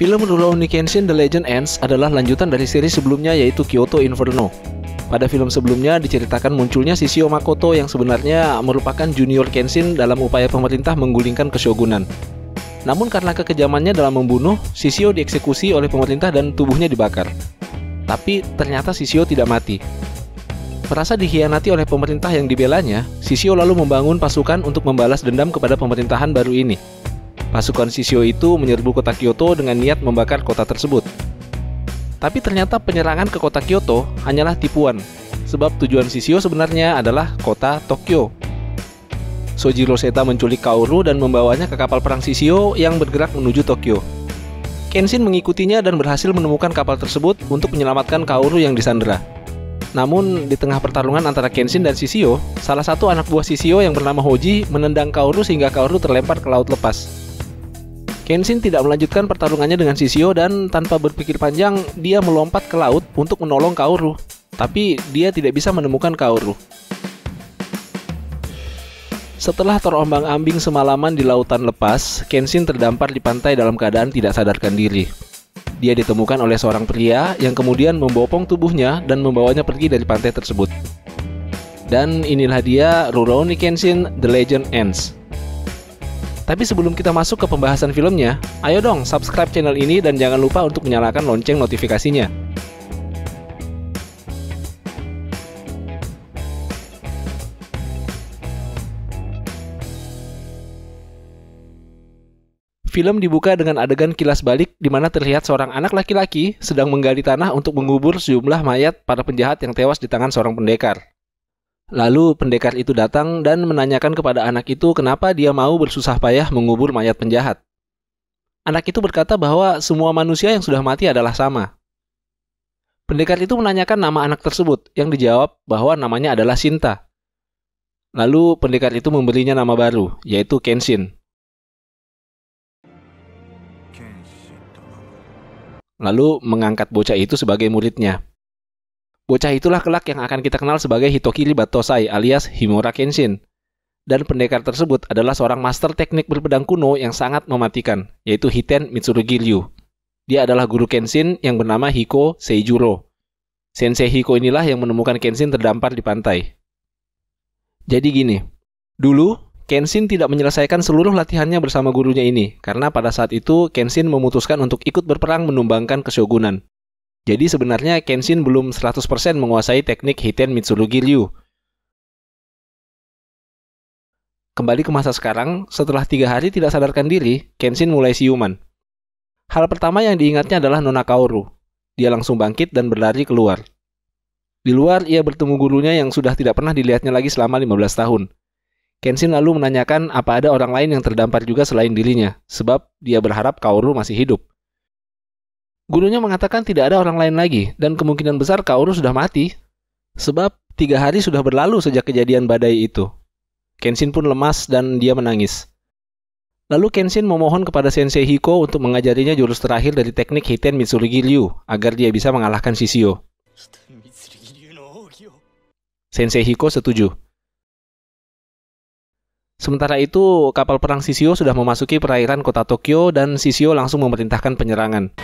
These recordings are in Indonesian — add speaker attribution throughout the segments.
Speaker 1: Film Rurouni Kenshin The Legend Ends adalah lanjutan dari seri sebelumnya yaitu Kyoto Inferno. Pada film sebelumnya diceritakan munculnya Shishio Makoto yang sebenarnya merupakan junior Kenshin dalam upaya pemerintah menggulingkan keshogunan. Namun karena kekejamannya dalam membunuh, Shishio dieksekusi oleh pemerintah dan tubuhnya dibakar. Tapi ternyata Shishio tidak mati. Merasa dikhianati oleh pemerintah yang dibelanya, Shishio lalu membangun pasukan untuk membalas dendam kepada pemerintahan baru ini. Pasukan Shishio itu menyerbu kota Kyoto dengan niat membakar kota tersebut. Tapi ternyata penyerangan ke kota Kyoto hanyalah tipuan, sebab tujuan Shishio sebenarnya adalah kota Tokyo. Sojiro Seta menculik Kaoru dan membawanya ke kapal perang Shishio yang bergerak menuju Tokyo. Kenshin mengikutinya dan berhasil menemukan kapal tersebut untuk menyelamatkan Kaoru yang disandera. Namun, di tengah pertarungan antara Kenshin dan Shishio, salah satu anak buah Shishio yang bernama Hoji menendang Kaoru sehingga Kaoru terlempar ke laut lepas. Kenshin tidak melanjutkan pertarungannya dengan Sisio dan tanpa berpikir panjang, dia melompat ke laut untuk menolong Kaoru. Tapi dia tidak bisa menemukan Kaoru. Setelah terombang-ambing semalaman di lautan lepas, Kenshin terdampar di pantai dalam keadaan tidak sadarkan diri. Dia ditemukan oleh seorang pria yang kemudian membopong tubuhnya dan membawanya pergi dari pantai tersebut. Dan inilah dia Rurouni Kenshin The Legend Ends. Tapi sebelum kita masuk ke pembahasan filmnya, ayo dong subscribe channel ini dan jangan lupa untuk menyalakan lonceng notifikasinya. Film dibuka dengan adegan kilas balik di mana terlihat seorang anak laki-laki sedang menggali tanah untuk mengubur sejumlah mayat para penjahat yang tewas di tangan seorang pendekar. Lalu pendekar itu datang dan menanyakan kepada anak itu kenapa dia mau bersusah payah mengubur mayat penjahat. Anak itu berkata bahwa semua manusia yang sudah mati adalah sama. Pendekar itu menanyakan nama anak tersebut, yang dijawab bahwa namanya adalah Sinta. Lalu pendekar itu memberinya nama baru, yaitu Kenshin. Lalu mengangkat bocah itu sebagai muridnya. Bocah itulah kelak yang akan kita kenal sebagai Hitoki Batosai alias Himura Kenshin. Dan pendekar tersebut adalah seorang master teknik berpedang kuno yang sangat mematikan, yaitu Hiten Mitsurugi Ryu. Dia adalah guru Kenshin yang bernama Hiko Seijuro. Sensei Hiko inilah yang menemukan Kenshin terdampar di pantai. Jadi gini, dulu Kenshin tidak menyelesaikan seluruh latihannya bersama gurunya ini, karena pada saat itu Kenshin memutuskan untuk ikut berperang menumbangkan kesyogunan. Jadi sebenarnya Kenshin belum 100% menguasai teknik Hiten Mitsurugi Ryu. Kembali ke masa sekarang, setelah tiga hari tidak sadarkan diri, Kenshin mulai siuman. Hal pertama yang diingatnya adalah Nona Kaoru. Dia langsung bangkit dan berlari keluar. Di luar, ia bertemu gurunya yang sudah tidak pernah dilihatnya lagi selama 15 tahun. Kenshin lalu menanyakan apa ada orang lain yang terdampar juga selain dirinya, sebab dia berharap Kaoru masih hidup. Gurunya mengatakan tidak ada orang lain lagi dan kemungkinan besar Kaoru sudah mati. Sebab tiga hari sudah berlalu sejak kejadian badai itu. Kenshin pun lemas dan dia menangis. Lalu Kenshin memohon kepada Sensei Hiko untuk mengajarinya jurus terakhir dari teknik Hiten Mitsurugi Ryu agar dia bisa mengalahkan Shishio. Sensei Hiko setuju. Sementara itu, kapal perang Shishio sudah memasuki perairan kota Tokyo dan Shishio langsung memerintahkan penyerangan.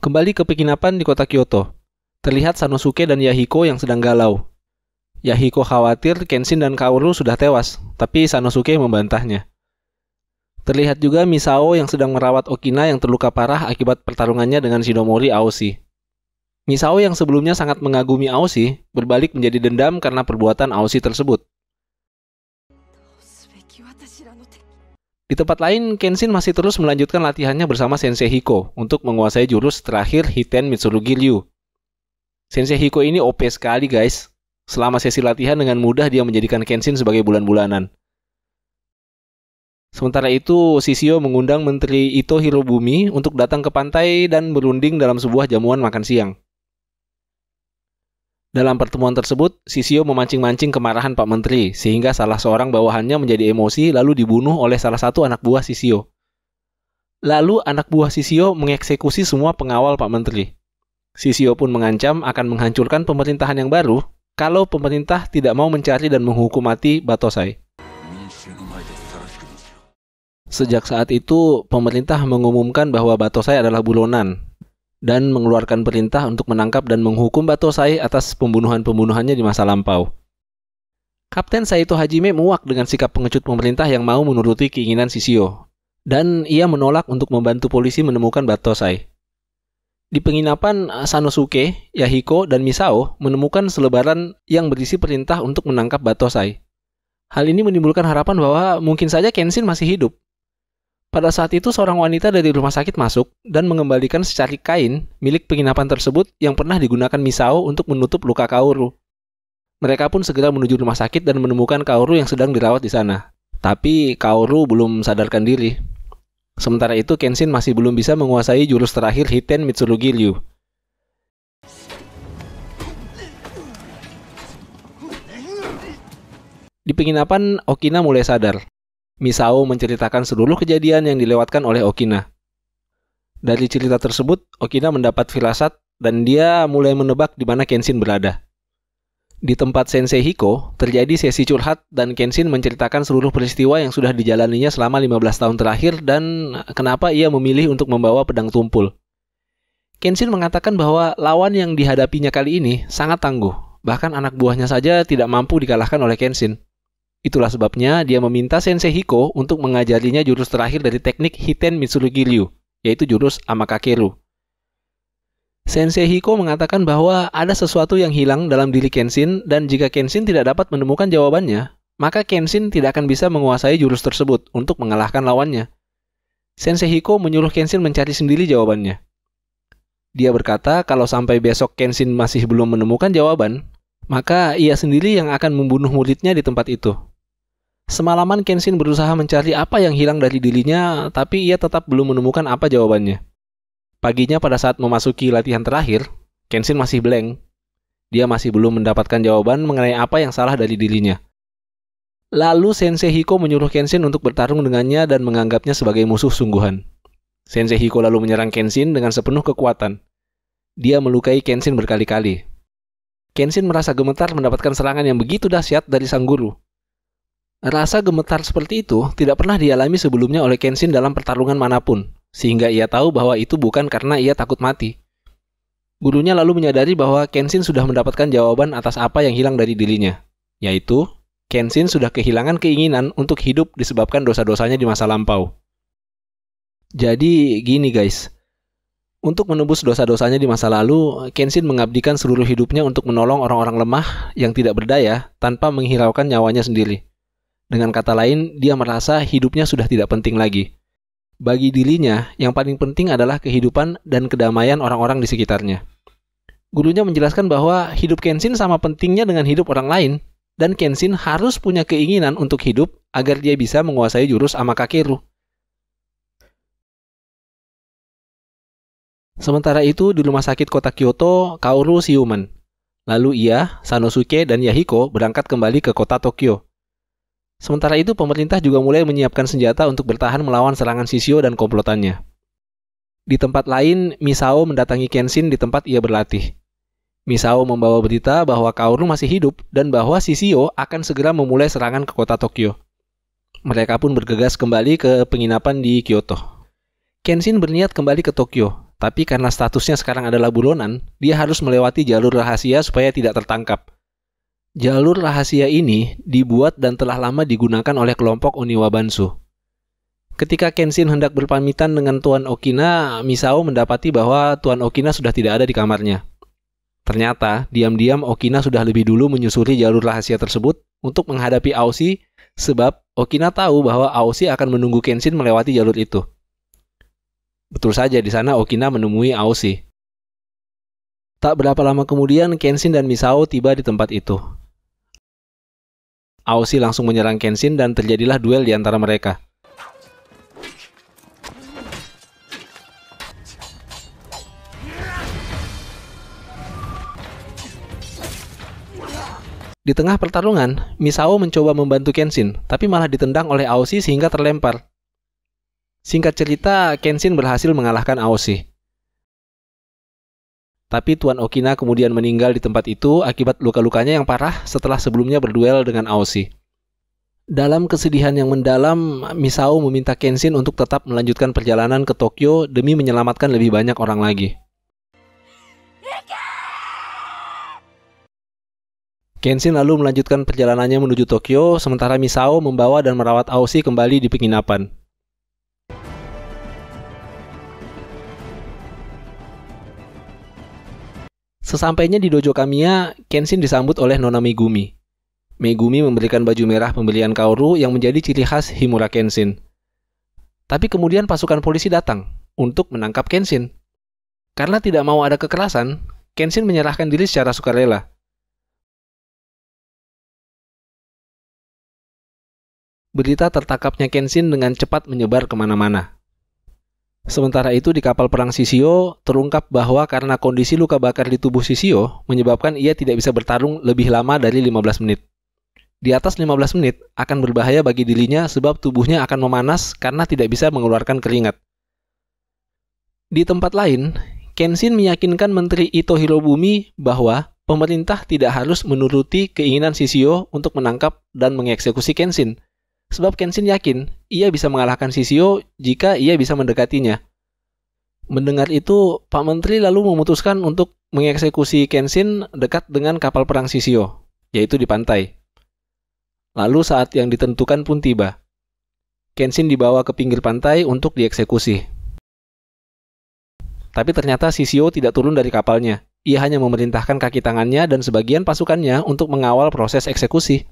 Speaker 1: Kembali ke penginapan di kota Kyoto. Terlihat Sanosuke dan Yahiko yang sedang galau. Yahiko khawatir Kenshin dan Kaoru sudah tewas, tapi Sanosuke membantahnya. Terlihat juga Misao yang sedang merawat Okina yang terluka parah akibat pertarungannya dengan Shinomori Aoshi. Misao yang sebelumnya sangat mengagumi Aoshi, berbalik menjadi dendam karena perbuatan Aoshi tersebut. Di tempat lain, Kenshin masih terus melanjutkan latihannya bersama Sensei Hiko untuk menguasai jurus terakhir Hiten Mitsurugi Ryu. Sensei Hiko ini OP sekali guys. Selama sesi latihan dengan mudah dia menjadikan Kenshin sebagai bulan-bulanan. Sementara itu, Sisio mengundang Menteri Ito Hirobumi untuk datang ke pantai dan berunding dalam sebuah jamuan makan siang. Dalam pertemuan tersebut, Sisio memancing-mancing kemarahan Pak Menteri, sehingga salah seorang bawahannya menjadi emosi lalu dibunuh oleh salah satu anak buah Sisio. Lalu anak buah Sisio mengeksekusi semua pengawal Pak Menteri. Sisio pun mengancam akan menghancurkan pemerintahan yang baru kalau pemerintah tidak mau mencari dan menghukum mati Batosai. Sejak saat itu, pemerintah mengumumkan bahwa Batosai adalah bulonan dan mengeluarkan perintah untuk menangkap dan menghukum Batosai atas pembunuhan-pembunuhannya di masa lampau. Kapten Saito Hajime muak dengan sikap pengecut pemerintah yang mau menuruti keinginan Sisio, dan ia menolak untuk membantu polisi menemukan Batosai. Di penginapan eh, Sanosuke, Yahiko, dan Misao menemukan selebaran yang berisi perintah untuk menangkap Batosai. Hal ini menimbulkan harapan bahwa mungkin saja Kenshin masih hidup. Pada saat itu seorang wanita dari rumah sakit masuk dan mengembalikan secari kain milik penginapan tersebut yang pernah digunakan Misao untuk menutup luka Kaoru. Mereka pun segera menuju rumah sakit dan menemukan Kaoru yang sedang dirawat di sana. Tapi Kaoru belum sadarkan diri. Sementara itu Kenshin masih belum bisa menguasai jurus terakhir Hiten Mitsurugi Ryu. Di penginapan, Okina mulai sadar Misao menceritakan seluruh kejadian yang dilewatkan oleh Okina. Dari cerita tersebut, Okina mendapat firasat dan dia mulai menebak di mana Kenshin berada. Di tempat Sensei Hiko, terjadi sesi curhat dan Kenshin menceritakan seluruh peristiwa yang sudah dijalaninya selama 15 tahun terakhir dan kenapa ia memilih untuk membawa pedang tumpul. Kenshin mengatakan bahwa lawan yang dihadapinya kali ini sangat tangguh, bahkan anak buahnya saja tidak mampu dikalahkan oleh Kenshin. Itulah sebabnya dia meminta Sensei Hiko untuk mengajarinya jurus terakhir dari teknik Hiten Mitsurugi Ryu, yaitu jurus Amakakeru. Sensei Hiko mengatakan bahwa ada sesuatu yang hilang dalam diri Kenshin dan jika Kenshin tidak dapat menemukan jawabannya, maka Kenshin tidak akan bisa menguasai jurus tersebut untuk mengalahkan lawannya. Sensei Hiko menyuruh Kenshin mencari sendiri jawabannya. Dia berkata kalau sampai besok Kenshin masih belum menemukan jawaban, maka ia sendiri yang akan membunuh muridnya di tempat itu. Semalaman Kenshin berusaha mencari apa yang hilang dari dirinya, tapi ia tetap belum menemukan apa jawabannya. Paginya pada saat memasuki latihan terakhir, Kenshin masih blank. Dia masih belum mendapatkan jawaban mengenai apa yang salah dari dirinya. Lalu Sensei Hiko menyuruh Kenshin untuk bertarung dengannya dan menganggapnya sebagai musuh sungguhan. Sensei Hiko lalu menyerang Kenshin dengan sepenuh kekuatan. Dia melukai Kenshin berkali-kali. Kenshin merasa gemetar mendapatkan serangan yang begitu dahsyat dari sang guru. Rasa gemetar seperti itu tidak pernah dialami sebelumnya oleh Kenshin dalam pertarungan manapun, sehingga ia tahu bahwa itu bukan karena ia takut mati. Gurunya lalu menyadari bahwa Kenshin sudah mendapatkan jawaban atas apa yang hilang dari dirinya, yaitu Kenshin sudah kehilangan keinginan untuk hidup disebabkan dosa-dosanya di masa lampau. Jadi gini guys, untuk menembus dosa-dosanya di masa lalu, Kenshin mengabdikan seluruh hidupnya untuk menolong orang-orang lemah yang tidak berdaya tanpa menghiraukan nyawanya sendiri. Dengan kata lain, dia merasa hidupnya sudah tidak penting lagi. Bagi dirinya, yang paling penting adalah kehidupan dan kedamaian orang-orang di sekitarnya. Gurunya menjelaskan bahwa hidup Kenshin sama pentingnya dengan hidup orang lain, dan Kenshin harus punya keinginan untuk hidup agar dia bisa menguasai jurus Amakakeru. Sementara itu, di rumah sakit kota Kyoto, Kaoru siuman. Lalu ia, Sanosuke, dan Yahiko berangkat kembali ke kota Tokyo. Sementara itu, pemerintah juga mulai menyiapkan senjata untuk bertahan melawan serangan Sisio dan komplotannya. Di tempat lain, Misao mendatangi Kenshin di tempat ia berlatih. Misao membawa berita bahwa Kaoru masih hidup dan bahwa Sisio akan segera memulai serangan ke kota Tokyo. Mereka pun bergegas kembali ke penginapan di Kyoto. Kenshin berniat kembali ke Tokyo, tapi karena statusnya sekarang adalah buronan, dia harus melewati jalur rahasia supaya tidak tertangkap. Jalur rahasia ini dibuat dan telah lama digunakan oleh kelompok Oniwa Bansu. Ketika Kenshin hendak berpamitan dengan Tuan Okina, Misao mendapati bahwa Tuan Okina sudah tidak ada di kamarnya. Ternyata, diam-diam Okina sudah lebih dulu menyusuri jalur rahasia tersebut untuk menghadapi Aoshi sebab Okina tahu bahwa Aoshi akan menunggu Kenshin melewati jalur itu. Betul saja, di sana Okina menemui Aoshi. Tak berapa lama kemudian, Kenshin dan Misao tiba di tempat itu. Aoshi langsung menyerang Kenshin dan terjadilah duel di antara mereka. Di tengah pertarungan, Misao mencoba membantu Kenshin, tapi malah ditendang oleh Aoshi sehingga terlempar. Singkat cerita, Kenshin berhasil mengalahkan Aoshi. Tapi Tuan Okina kemudian meninggal di tempat itu akibat luka-lukanya yang parah setelah sebelumnya berduel dengan Aoshi. Dalam kesedihan yang mendalam, Misao meminta Kenshin untuk tetap melanjutkan perjalanan ke Tokyo demi menyelamatkan lebih banyak orang lagi. Kenshin lalu melanjutkan perjalanannya menuju Tokyo, sementara Misao membawa dan merawat Aoshi kembali di penginapan. Sesampainya di dojo Kamiya, Kenshin disambut oleh Nona Megumi. Megumi memberikan baju merah pembelian Kaoru yang menjadi ciri khas Himura Kenshin. Tapi kemudian pasukan polisi datang untuk menangkap Kenshin. Karena tidak mau ada kekerasan, Kenshin menyerahkan diri secara sukarela. Berita tertangkapnya Kenshin dengan cepat menyebar kemana-mana. Sementara itu di kapal perang Sisio terungkap bahwa karena kondisi luka bakar di tubuh Sisio menyebabkan ia tidak bisa bertarung lebih lama dari 15 menit. Di atas 15 menit akan berbahaya bagi dirinya sebab tubuhnya akan memanas karena tidak bisa mengeluarkan keringat. Di tempat lain, Kenshin meyakinkan Menteri Ito Hirobumi bahwa pemerintah tidak harus menuruti keinginan Sisio untuk menangkap dan mengeksekusi Kenshin – sebab Kenshin yakin ia bisa mengalahkan Sisio jika ia bisa mendekatinya. Mendengar itu, Pak Menteri lalu memutuskan untuk mengeksekusi Kenshin dekat dengan kapal perang Sisio, yaitu di pantai. Lalu saat yang ditentukan pun tiba. Kenshin dibawa ke pinggir pantai untuk dieksekusi. Tapi ternyata Sisio tidak turun dari kapalnya. Ia hanya memerintahkan kaki tangannya dan sebagian pasukannya untuk mengawal proses eksekusi.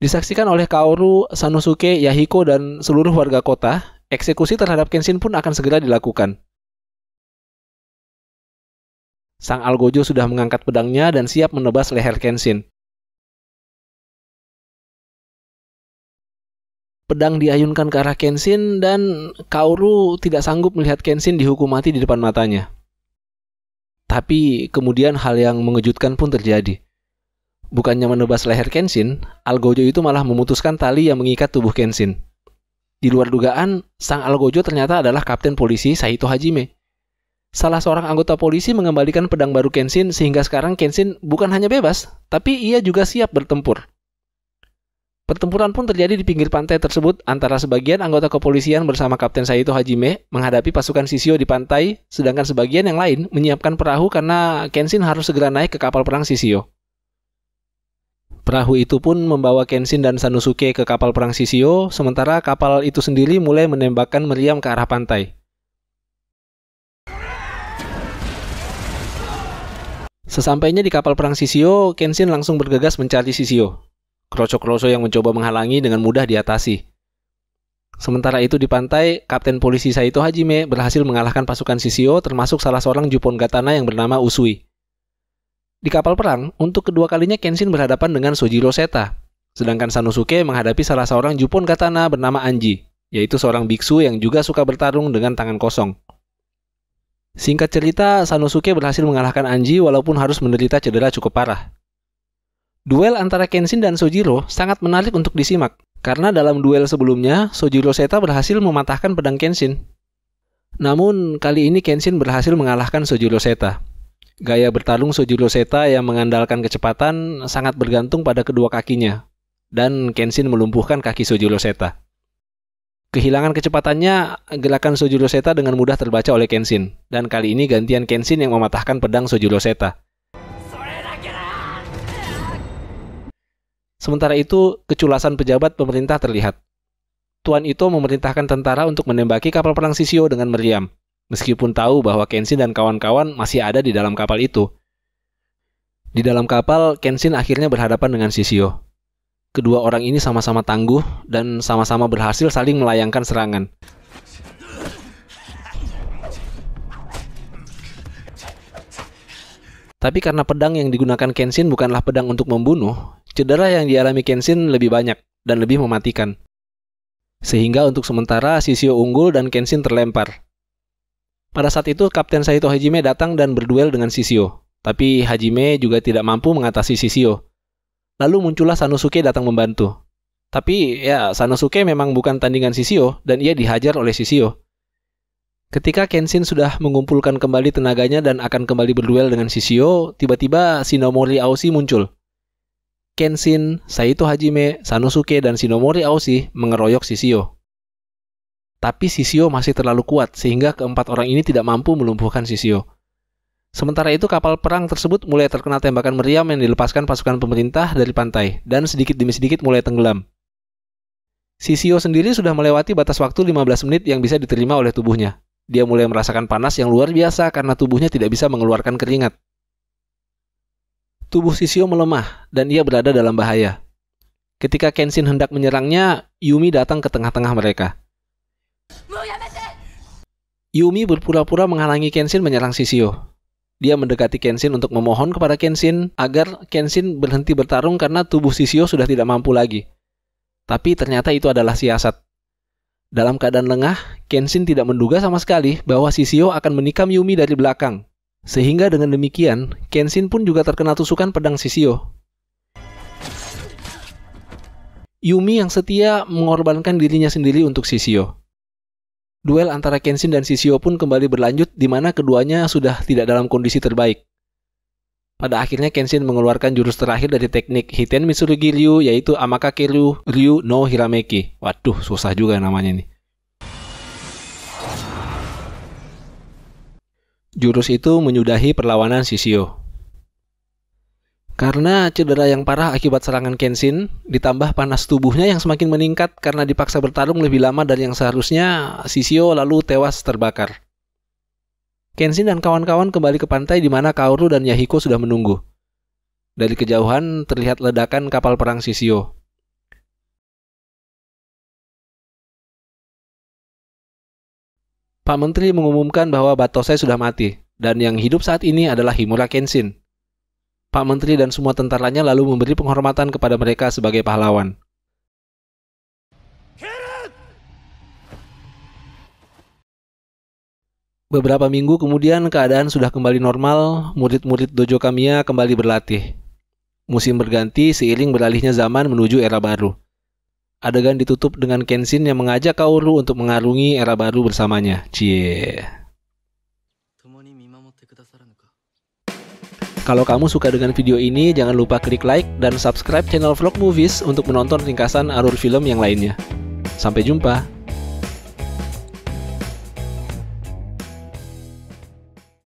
Speaker 1: Disaksikan oleh Kaoru Sanosuke Yahiko dan seluruh warga kota, eksekusi terhadap Kenshin pun akan segera dilakukan. Sang Algojo sudah mengangkat pedangnya dan siap menebas leher Kenshin. Pedang diayunkan ke arah Kenshin dan Kaoru tidak sanggup melihat Kenshin dihukum mati di depan matanya. Tapi kemudian hal yang mengejutkan pun terjadi bukannya menebas leher Kenshin, Algojo itu malah memutuskan tali yang mengikat tubuh Kenshin. Di luar dugaan, sang Algojo ternyata adalah kapten polisi Saito Hajime. Salah seorang anggota polisi mengembalikan pedang baru Kenshin sehingga sekarang Kenshin bukan hanya bebas, tapi ia juga siap bertempur. Pertempuran pun terjadi di pinggir pantai tersebut antara sebagian anggota kepolisian bersama Kapten Saito Hajime menghadapi pasukan Sisio di pantai, sedangkan sebagian yang lain menyiapkan perahu karena Kenshin harus segera naik ke kapal perang Sisio. Perahu itu pun membawa Kenshin dan Sanosuke ke kapal perang Sisio, sementara kapal itu sendiri mulai menembakkan meriam ke arah pantai. Sesampainya di kapal perang Sisio, Kenshin langsung bergegas mencari Sisio. Kroco-kroco yang mencoba menghalangi dengan mudah diatasi. Sementara itu di pantai, Kapten Polisi Saito Hajime berhasil mengalahkan pasukan Sisio termasuk salah seorang Jupon Gatana yang bernama Usui. Di kapal perang, untuk kedua kalinya Kenshin berhadapan dengan Sojiro Seta, sedangkan Sanosuke menghadapi salah seorang Jupon katana bernama Anji, yaitu seorang biksu yang juga suka bertarung dengan tangan kosong. Singkat cerita, Sanosuke berhasil mengalahkan Anji walaupun harus menderita cedera cukup parah. Duel antara Kenshin dan Sojiro sangat menarik untuk disimak, karena dalam duel sebelumnya, Sojiro Seta berhasil mematahkan pedang Kenshin. Namun, kali ini Kenshin berhasil mengalahkan Sojiro Seta. Gaya bertarung Sojiro Seta yang mengandalkan kecepatan sangat bergantung pada kedua kakinya, dan Kenshin melumpuhkan kaki Sojiro Seta. Kehilangan kecepatannya, gerakan Sojiro Seta dengan mudah terbaca oleh Kenshin, dan kali ini gantian Kenshin yang mematahkan pedang Sojiro Seta. Sementara itu, keculasan pejabat pemerintah terlihat. Tuan itu memerintahkan tentara untuk menembaki kapal perang Sisio dengan meriam, meskipun tahu bahwa Kenshin dan kawan-kawan masih ada di dalam kapal itu. Di dalam kapal, Kenshin akhirnya berhadapan dengan Shishio. Kedua orang ini sama-sama tangguh dan sama-sama berhasil saling melayangkan serangan. Tapi karena pedang yang digunakan Kenshin bukanlah pedang untuk membunuh, cedera yang dialami Kenshin lebih banyak dan lebih mematikan. Sehingga untuk sementara Shishio unggul dan Kenshin terlempar. Pada saat itu, Kapten Saito Hajime datang dan berduel dengan Sisio. Tapi Hajime juga tidak mampu mengatasi Sisio. Lalu muncullah Sanosuke datang membantu. Tapi ya, Sanosuke memang bukan tandingan Sisio dan ia dihajar oleh Sisio. Ketika Kenshin sudah mengumpulkan kembali tenaganya dan akan kembali berduel dengan Sisio, tiba-tiba Shinomori Aoshi muncul. Kenshin, Saito Hajime, Sanosuke, dan Shinomori Aoshi mengeroyok Sisio. Tapi Sisio masih terlalu kuat sehingga keempat orang ini tidak mampu melumpuhkan Sisio. Sementara itu kapal perang tersebut mulai terkena tembakan meriam yang dilepaskan pasukan pemerintah dari pantai dan sedikit demi sedikit mulai tenggelam. Sisio sendiri sudah melewati batas waktu 15 menit yang bisa diterima oleh tubuhnya. Dia mulai merasakan panas yang luar biasa karena tubuhnya tidak bisa mengeluarkan keringat. Tubuh Sisio melemah dan ia berada dalam bahaya. Ketika Kenshin hendak menyerangnya, Yumi datang ke tengah-tengah mereka. Ya, Yumi berpura-pura menghalangi Kenshin menyerang Sisio. Dia mendekati Kenshin untuk memohon kepada Kenshin agar Kenshin berhenti bertarung karena tubuh Sisio sudah tidak mampu lagi. Tapi ternyata itu adalah siasat. Dalam keadaan lengah, Kenshin tidak menduga sama sekali bahwa Sisio akan menikam Yumi dari belakang. Sehingga dengan demikian, Kenshin pun juga terkena tusukan pedang Sisio. Yumi yang setia mengorbankan dirinya sendiri untuk Sisio. Duel antara Kenshin dan Shishio pun kembali berlanjut di mana keduanya sudah tidak dalam kondisi terbaik. Pada akhirnya Kenshin mengeluarkan jurus terakhir dari teknik Hiten Mitsurugi Ryu yaitu Amakake Ryu, Ryu no Hirameki. Waduh, susah juga namanya nih. Jurus itu menyudahi perlawanan Shishio. Karena cedera yang parah akibat serangan Kenshin, ditambah panas tubuhnya yang semakin meningkat karena dipaksa bertarung lebih lama dari yang seharusnya, Sisio lalu tewas terbakar. Kenshin dan kawan-kawan kembali ke pantai di mana Kaoru dan Yahiko sudah menunggu. Dari kejauhan terlihat ledakan kapal perang Sisio. Pak Menteri mengumumkan bahwa Batosai sudah mati, dan yang hidup saat ini adalah Himura Kenshin. Pak Menteri dan semua tentaranya lalu memberi penghormatan kepada mereka sebagai pahlawan. Beberapa minggu kemudian keadaan sudah kembali normal, murid-murid dojo Kamiya kembali berlatih. Musim berganti seiring beralihnya zaman menuju era baru. Adegan ditutup dengan Kenshin yang mengajak Kaoru untuk mengarungi era baru bersamanya. Cie. Kalau kamu suka dengan video ini, jangan lupa klik like dan subscribe channel Vlog Movies untuk menonton ringkasan alur film yang lainnya. Sampai jumpa!